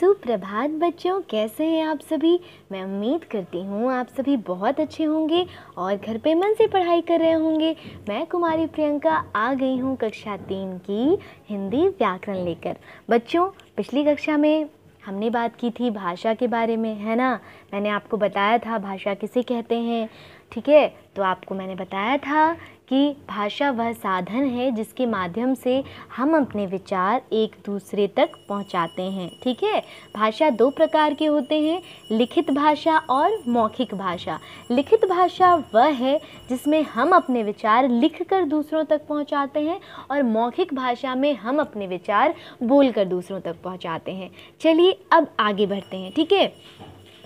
सुप्रभात बच्चों कैसे हैं आप सभी मैं उम्मीद करती हूँ आप सभी बहुत अच्छे होंगे और घर पे मन से पढ़ाई कर रहे होंगे मैं कुमारी प्रियंका आ गई हूँ कक्षा तीन की हिंदी व्याकरण लेकर बच्चों पिछली कक्षा में हमने बात की थी भाषा के बारे में है ना मैंने आपको बताया था भाषा किसे कहते हैं ठीक है तो आपको मैंने बताया था कि भाषा वह साधन है जिसके माध्यम से हम अपने विचार एक दूसरे तक पहुंचाते हैं ठीक है भाषा दो प्रकार के होते हैं लिखित भाषा और मौखिक भाषा लिखित भाषा वह है जिसमें हम अपने विचार लिख कर दूसरों तक पहुंचाते हैं और मौखिक भाषा में हम अपने विचार बोल कर दूसरों तक पहुंचाते हैं चलिए अब आगे बढ़ते हैं ठीक है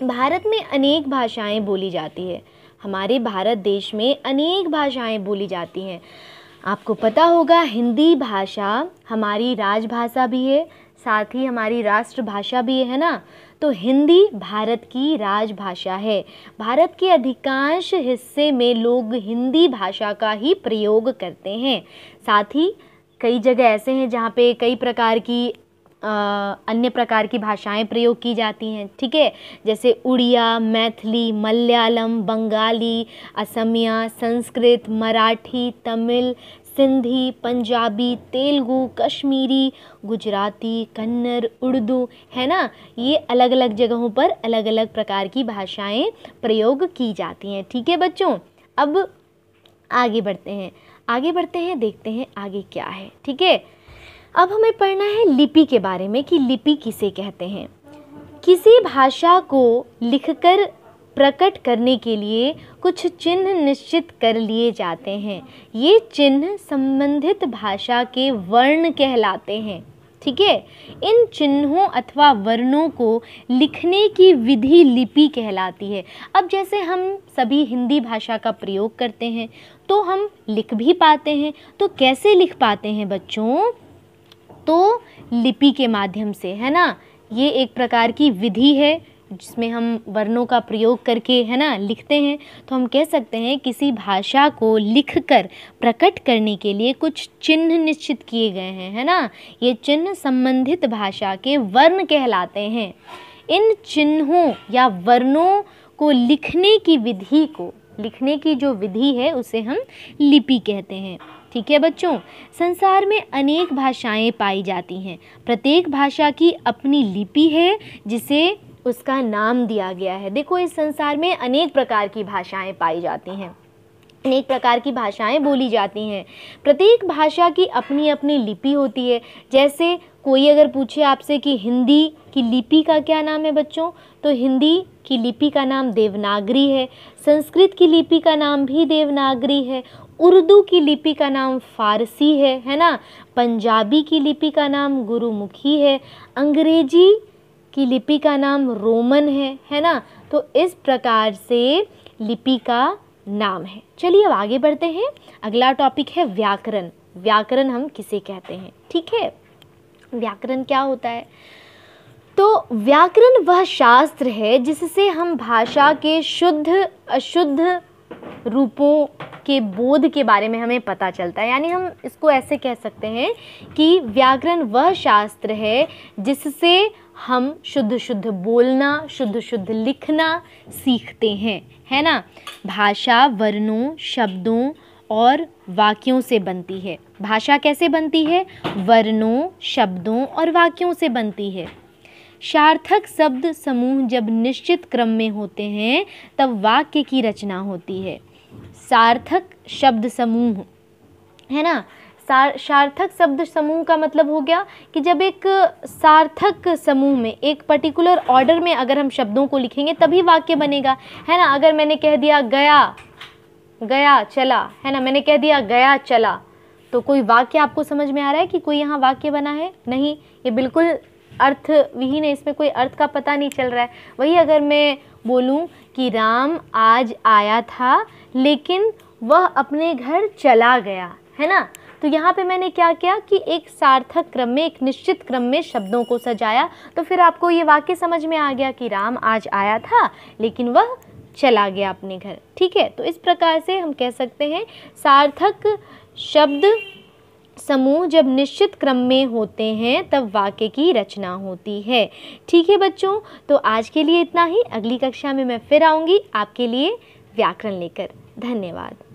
भारत में अनेक भाषाएँ बोली जाती है हमारे भारत देश में अनेक भाषाएं बोली जाती हैं आपको पता होगा हिंदी भाषा हमारी राजभाषा भी है साथ ही हमारी राष्ट्रभाषा भी है ना तो हिंदी भारत की राजभाषा है भारत के अधिकांश हिस्से में लोग हिंदी भाषा का ही प्रयोग करते हैं साथ ही कई जगह ऐसे हैं जहाँ पे कई प्रकार की अन्य प्रकार की भाषाएं प्रयोग की जाती हैं ठीक है जैसे उड़िया मैथिली मलयालम बंगाली असमिया संस्कृत मराठी तमिल सिंधी पंजाबी तेलुगु कश्मीरी गुजराती कन्नड़ उर्दू है ना ये अलग अलग जगहों पर अलग अलग प्रकार की भाषाएं प्रयोग की जाती हैं ठीक है बच्चों अब आगे बढ़ते हैं आगे बढ़ते हैं देखते हैं आगे क्या है ठीक है अब हमें पढ़ना है लिपि के बारे में कि लिपि किसे कहते हैं किसी भाषा को लिखकर प्रकट करने के लिए कुछ चिन्ह निश्चित कर लिए जाते हैं ये चिन्ह संबंधित भाषा के वर्ण कहलाते हैं ठीक है इन चिन्हों अथवा वर्णों को लिखने की विधि लिपि कहलाती है अब जैसे हम सभी हिंदी भाषा का प्रयोग करते हैं तो हम लिख भी पाते हैं तो कैसे लिख पाते हैं बच्चों तो लिपि के माध्यम से है ना ये एक प्रकार की विधि है जिसमें हम वर्णों का प्रयोग करके है ना लिखते हैं तो हम कह सकते हैं किसी भाषा को लिखकर प्रकट करने के लिए कुछ चिन्ह निश्चित किए गए हैं है ना ये चिन्ह संबंधित भाषा के वर्ण कहलाते हैं इन चिन्हों या वर्णों को लिखने की विधि को लिखने की जो विधि है उसे हम लिपि कहते हैं ठीक है बच्चों संसार में अनेक भाषाएं पाई जाती हैं प्रत्येक भाषा की अपनी लिपि है जिसे उसका नाम दिया गया है देखो इस संसार में अनेक प्रकार की भाषाएं पाई जाती हैं अनेक प्रकार की भाषाएं बोली जाती हैं प्रत्येक भाषा की अपनी अपनी लिपि होती है जैसे कोई अगर पूछे आपसे कि हिंदी की लिपि का क्या नाम है बच्चों तो हिंदी की लिपि का नाम देवनागरी है संस्कृत की लिपि का नाम भी देवनागरी है उर्दू की लिपि का नाम फारसी है है ना पंजाबी की लिपि का नाम गुरुमुखी है अंग्रेजी की लिपि का नाम रोमन है है ना तो इस प्रकार से लिपि का नाम है चलिए अब आगे बढ़ते हैं अगला टॉपिक है व्याकरण व्याकरण हम किसे कहते हैं ठीक है व्याकरण क्या होता है तो व्याकरण वह शास्त्र है जिससे हम भाषा के शुद्ध अशुद्ध रूपों के बोध के बारे में हमें पता चलता है यानी हम इसको ऐसे कह सकते हैं कि व्याकरण वह शास्त्र है जिससे हम शुद्ध शुद्ध बोलना शुद्ध शुद्ध लिखना सीखते हैं है ना भाषा वर्णों शब्दों और वाक्यों से बनती है भाषा कैसे बनती है वर्णों शब्दों और वाक्यों से बनती है सार्थक शब्द समूह जब निश्चित क्रम में होते हैं तब वाक्य की रचना होती है सार्थक शब्द समूह है ना सार सार्थक शब्द समूह का मतलब हो गया कि जब एक सार्थक समूह में एक पर्टिकुलर ऑर्डर में अगर हम शब्दों को लिखेंगे तभी वाक्य बनेगा है ना अगर मैंने कह दिया गया गया चला है ना मैंने कह दिया गया चला तो कोई वाक्य आपको समझ में आ रहा है कि कोई यहाँ वाक्य बना है नहीं ये बिल्कुल अर्थ विहीन है इसमें कोई अर्थ का पता नहीं चल रहा है वही अगर मैं बोलूँ कि राम आज आया था लेकिन वह अपने घर चला गया है ना तो यहाँ पे मैंने क्या किया कि एक सार्थक क्रम में एक निश्चित क्रम में शब्दों को सजाया तो फिर आपको ये वाक्य समझ में आ गया कि राम आज आया था लेकिन वह चला गया अपने घर ठीक है तो इस प्रकार से हम कह सकते हैं सार्थक शब्द समूह जब निश्चित क्रम में होते हैं तब वाक्य की रचना होती है ठीक है बच्चों तो आज के लिए इतना ही अगली कक्षा में मैं फिर आऊँगी आपके लिए व्याकरण लेकर धन्यवाद